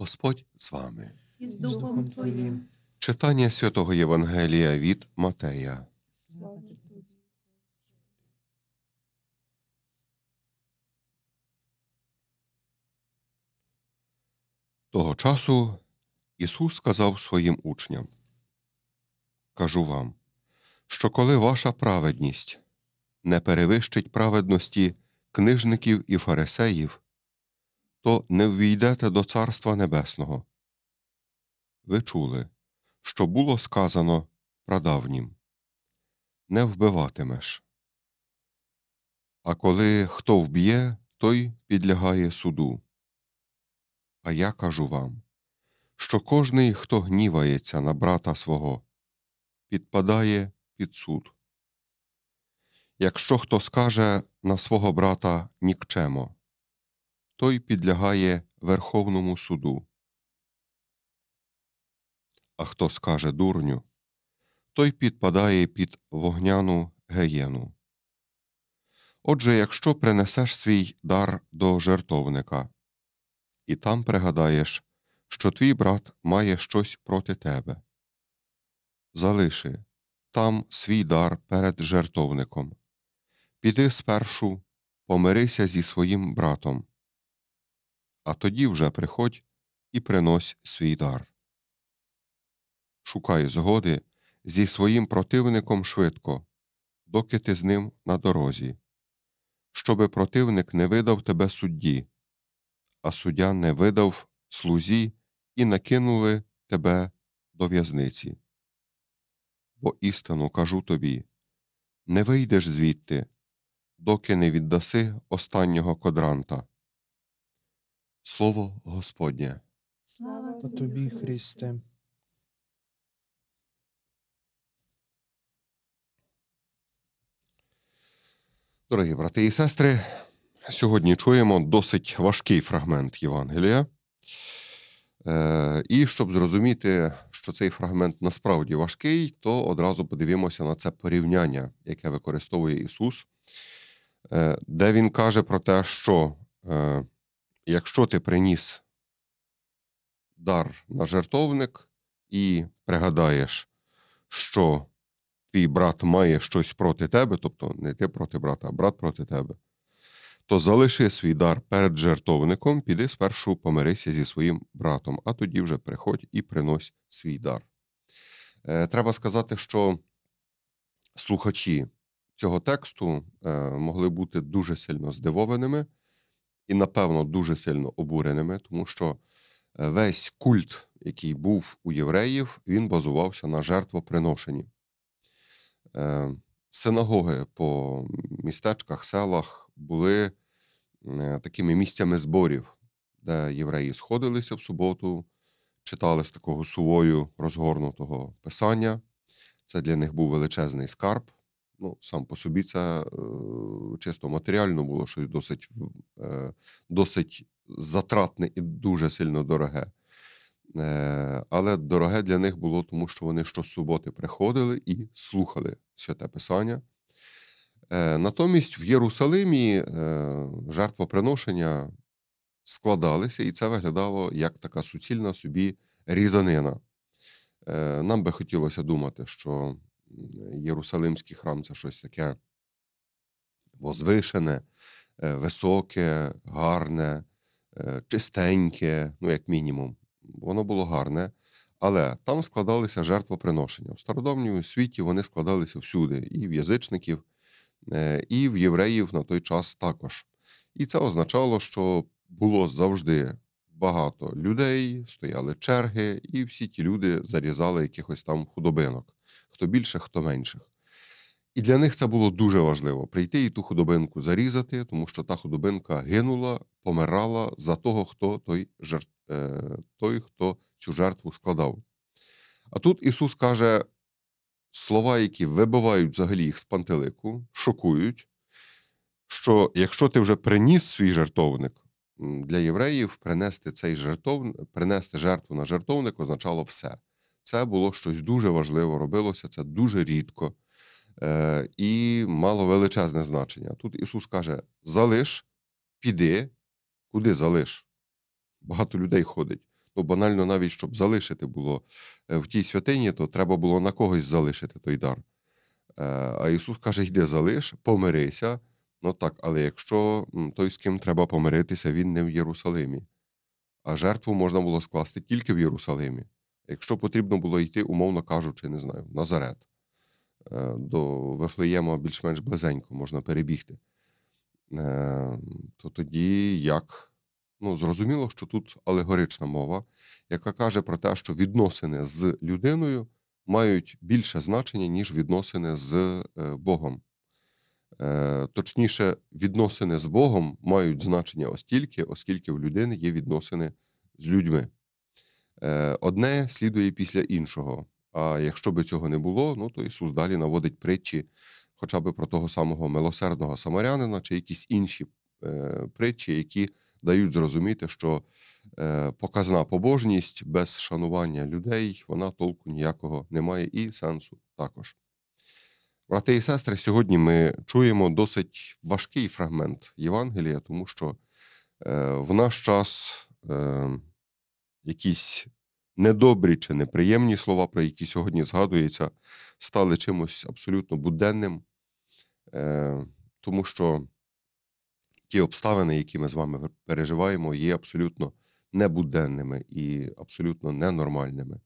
Господь з вами. І з Духом Твоїм. Читання святого Євангелія від Матея. Того часу Ісус сказав своїм учням: Кажу вам, що коли ваша праведність не перевищить праведності книжників і фарисеїв, то не ввійдете до Царства Небесного. Ви чули, що було сказано прадавнім Не вбиватимеш. А коли хто вб'є, той підлягає суду. А я кажу вам, що кожний, хто гнівається на брата свого, підпадає під суд. Якщо хто скаже на свого брата нікчемо, той підлягає Верховному суду. А хто скаже дурню, той підпадає під вогняну геєну. Отже, якщо принесеш свій дар до жертовника, і там пригадаєш, що твій брат має щось проти тебе, залиши там свій дар перед жертовником. Піди спершу, помирися зі своїм братом, а тоді вже приходь і принось свій дар. Шукай згоди зі своїм противником швидко, доки ти з ним на дорозі, щоби противник не видав тебе судді, а суддя не видав слузі і накинули тебе до в'язниці. Бо істину кажу тобі не вийдеш звідти, доки не віддаси останнього кодранта. Слово Господнє. Слава тобі, Христе. Дорогі брати і сестри, сьогодні чуємо досить важкий фрагмент Євангелія. Е, і щоб зрозуміти, що цей фрагмент насправді важкий, то одразу подивимося на це порівняння, яке використовує Ісус, е, де Він каже про те, що е, Якщо ти приніс дар на жертовник і пригадаєш, що твій брат має щось проти тебе, тобто не ти проти брата, а брат проти тебе, то залиши свій дар перед жертовником, піди спершу помирися зі своїм братом, а тоді вже приходь і принось свій дар. Е, треба сказати, що слухачі цього тексту е, могли бути дуже сильно здивованими і, напевно, дуже сильно обуреними, тому що е, весь культ, який був у євреїв, він базувався на жертвоприношенні. Е, синагоги по містечках, селах були е, такими місцями зборів, де євреї сходилися в суботу, читали з такого сувою розгорнутого писання. Це для них був величезний скарб ну, сам по собі це е, чисто матеріально було щось досить е, досить затратне і дуже сильно дороге. Е, але дороге для них було, тому що вони щосуботи приходили і слухали святе Писання. Натомість в Єрусалимі жертвоприношення складалися, і це виглядало як така суцільна собі різанина. Нам би хотілося думати, що Єрусалимський храм це щось таке возвишене, е, високе, гарне, е, чистеньке, ну, як мінімум. Воно було гарне. Але там складалися жертвоприношення. В стародавньому світі вони складалися всюди, і в язичників, е, і в євреїв на той час також. І це означало, що було завжди багато людей, стояли черги, і всі ті люди зарізали якихось там худобинок, хто більше, хто менших. І для них це було дуже важливо прийти і ту худобинку зарізати, тому що та худобинка гинула, помирала за того, хто той жер... Е, той, хто цю жертву складав. А тут Ісус каже слова, які вибивають взагалі їх з пантелику, шокують, що якщо ти вже приніс свій жертовник, для євреїв принести цей жертов, принести жертву на жертовник означало все. Це було щось дуже важливе, робилося це дуже рідко е, і мало величезне значення. Тут Ісус каже: залиш, піди, куди залиш? Багато людей ходить. Ну, банально, навіть щоб залишити було е, в тій святині, то треба було на когось залишити той дар. Е, а Ісус каже: Йди, залиш, помирися, Ну так, але якщо той, з ким треба помиритися, він не в Єрусалимі, а жертву можна було скласти тільки в Єрусалимі. Якщо потрібно було йти, умовно кажучи, не знаю, в Назарет, е, до Вифлеєма більш-менш близенько можна перебігти, е, то тоді як ну, зрозуміло, що тут алегорична мова, яка каже про те, що відносини з людиною мають більше значення, ніж відносини з е, Богом. Е, точніше, відносини з Богом мають значення остільки, оскільки в людини є відносини з людьми. Е, одне слідує після іншого. А якщо би цього не було, ну то Ісус далі наводить притчі хоча б про того самого милосердного самарянина чи якісь інші е, притчі, які дають зрозуміти, що показна побожність без шанування людей, вона толку ніякого не має і сенсу також. Брати і сестри, сьогодні ми чуємо досить важкий фрагмент Євангелія, тому що е, в наш час е, якісь недобрі чи неприємні слова, про які сьогодні згадується, стали чимось абсолютно буденним, е, тому що ті обставини, які ми з вами переживаємо, є абсолютно небуденними і абсолютно ненормальними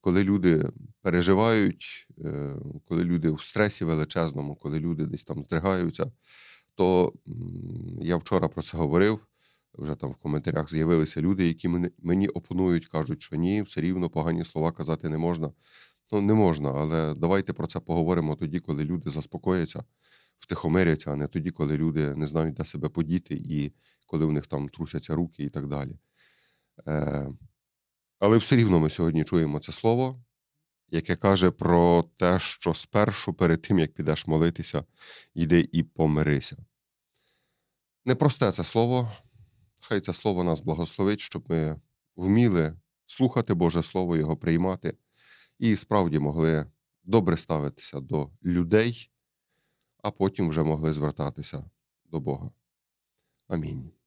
коли люди переживають, е, коли люди в стресі величезному, коли люди десь там здригаються, то я вчора про це говорив. Вже там в коментарях з'явилися люди, які мені опонують, кажуть, що ні, все рівно погані слова казати не можна. Ну, не можна, але давайте про це поговоримо тоді, коли люди заспокояться, втихомиряться, а не тоді, коли люди не знають, де себе подіти, і коли в них там трусяться руки і так далі. Е, але все рівно ми сьогодні чуємо це слово, яке каже про те, що спершу перед тим, як підеш молитися, йди і помирися. Непросте це слово, хай це слово нас благословить, щоб ми вміли слухати Боже Слово, Його приймати і справді могли добре ставитися до людей, а потім вже могли звертатися до Бога. Амінь.